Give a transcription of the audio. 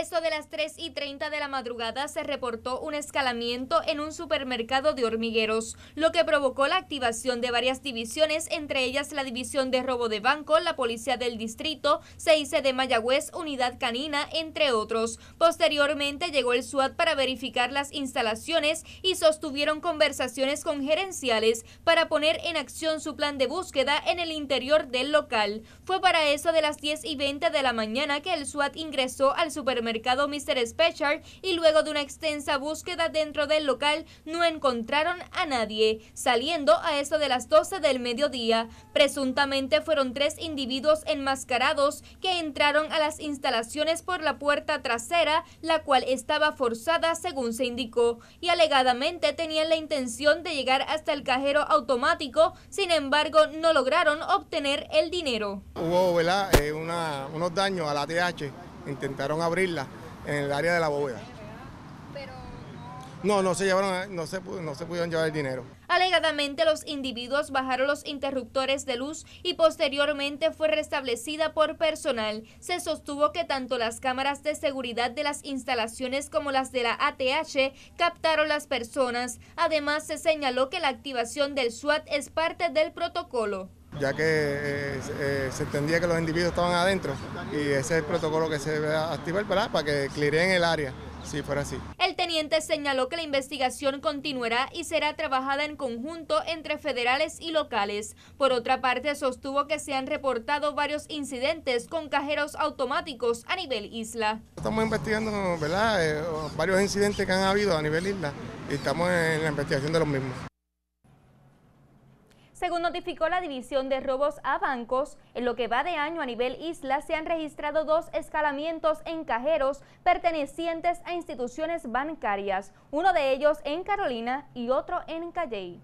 eso de las 3 y 30 de la madrugada se reportó un escalamiento en un supermercado de hormigueros, lo que provocó la activación de varias divisiones, entre ellas la División de Robo de Banco, la Policía del Distrito, CIC de Mayagüez, Unidad Canina, entre otros. Posteriormente llegó el SWAT para verificar las instalaciones y sostuvieron conversaciones con gerenciales para poner en acción su plan de búsqueda en el interior del local. Fue para eso de las 10 y 20 de la mañana que el SWAT ingresó al supermercado Mercado Mr. Special y luego de una extensa búsqueda dentro del local no encontraron a nadie, saliendo a eso de las 12 del mediodía. Presuntamente fueron tres individuos enmascarados que entraron a las instalaciones por la puerta trasera, la cual estaba forzada según se indicó, y alegadamente tenían la intención de llegar hasta el cajero automático, sin embargo no lograron obtener el dinero. Hubo eh, unos daños a la TH intentaron abrirla en el área de la bóveda. No, no se llevaron, no se, no se pudieron llevar el dinero. Alegadamente los individuos bajaron los interruptores de luz y posteriormente fue restablecida por personal. Se sostuvo que tanto las cámaras de seguridad de las instalaciones como las de la ATH captaron las personas. Además se señaló que la activación del SWAT es parte del protocolo ya que eh, eh, se entendía que los individuos estaban adentro y ese es el protocolo que se debe activar para que clearen el área. Si fuera así. El teniente señaló que la investigación continuará y será trabajada en conjunto entre federales y locales. Por otra parte, sostuvo que se han reportado varios incidentes con cajeros automáticos a nivel isla. Estamos investigando ¿verdad? Eh, varios incidentes que han habido a nivel isla y estamos en la investigación de los mismos. Según notificó la División de Robos a Bancos, en lo que va de año a nivel isla se han registrado dos escalamientos en cajeros pertenecientes a instituciones bancarias, uno de ellos en Carolina y otro en Calley.